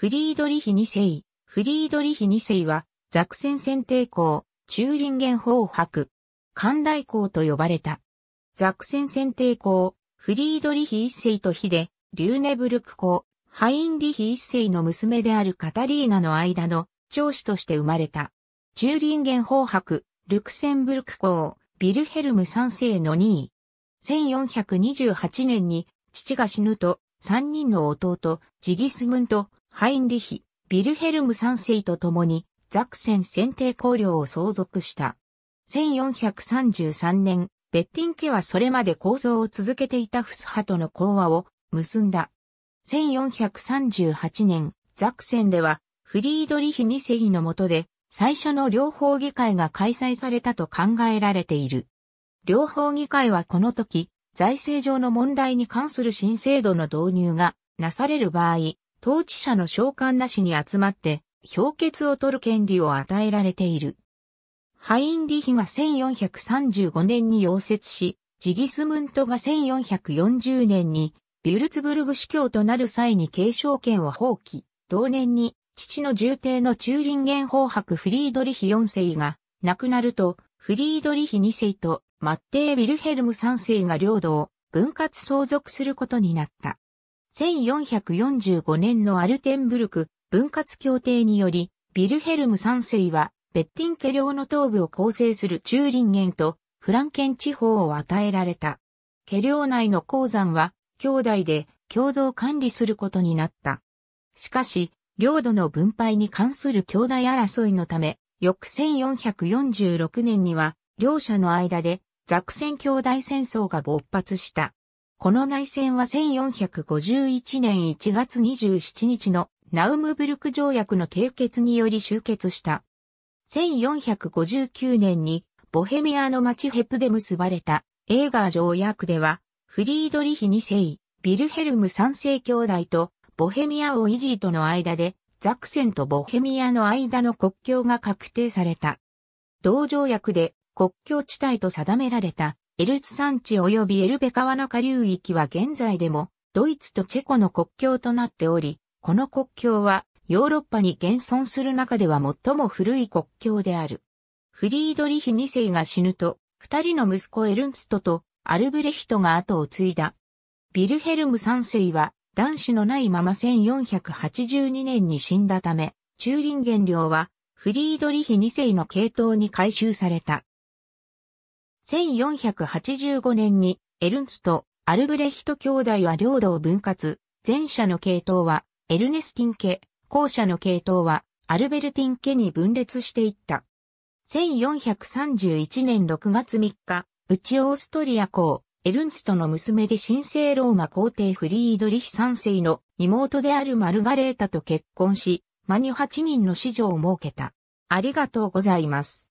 フリードリヒ2世。フリードリヒ2世は、ザクセン選定校、ン林元法博、寛大校と呼ばれた。ザクセン選定校、フリードリヒ1世とヒデ、リューネブルク校、ハインリヒ1世の娘であるカタリーナの間の長子として生まれた。チューリンゲン法博、ルクセンブルク校、ビルヘルム3世の2位。1428年に父が死ぬと、3人の弟、ジギスムント、ハインリヒ、ビルヘルム3世と共にザクセン選定公領を相続した。1433年、ベッティン家はそれまで構造を続けていたフス派との講和を結んだ。1438年、ザクセンではフリードリヒ2世のもとで最初の両方議会が開催されたと考えられている。両方議会はこの時、財政上の問題に関する新制度の導入がなされる場合、統治者の召喚なしに集まって、評決を取る権利を与えられている。ハインリヒが1435年に溶接し、ジギスムントが1440年にビュルツブルグ司教となる際に継承権を放棄、同年に父の重帝のチューリンゲン法伯フリードリヒ4世が亡くなると、フリードリヒ2世とマッテー・ウィルヘルム3世が領土を分割相続することになった。1445年のアルテンブルク分割協定により、ビルヘルム三世は、ベッティンケ領の東部を構成するチューリンゲンとフランケン地方を与えられた。ケ領内の鉱山は、兄弟で共同管理することになった。しかし、領土の分配に関する兄弟争いのため、翌1446年には、両者の間で、ザクセン兄弟戦争が勃発した。この内戦は1451年1月27日のナウムブルク条約の締結により終結した。1459年にボヘミアの町ヘプで結ばれたエーガー条約では、フリードリヒ2世、ビルヘルム3世兄弟とボヘミア王イジーとの間で、ザクセンとボヘミアの間の国境が確定された。同条約で国境地帯と定められたエルツ山地及びエルベ川下流域は現在でもドイツとチェコの国境となっており、この国境はヨーロッパに現存する中では最も古い国境である。フリードリヒ2世が死ぬと、二人の息子エルンストとアルブレヒトが後を継いだ。ビルヘルム3世は男子のないまま1482年に死んだため、チューリンゲン領はフリードリヒ2世の系統に改修された。1485年にエルンツとアルブレヒト兄弟は領土を分割、前者の系統はエルネスティン家、後者の系統はアルベルティン家に分裂していった。1431年6月3日、内オーストリア公、エルンストの娘で神聖ローマ皇帝フリードリヒ3世の妹であるマルガレータと結婚し、マニュ8人の子女を設けた。ありがとうございます。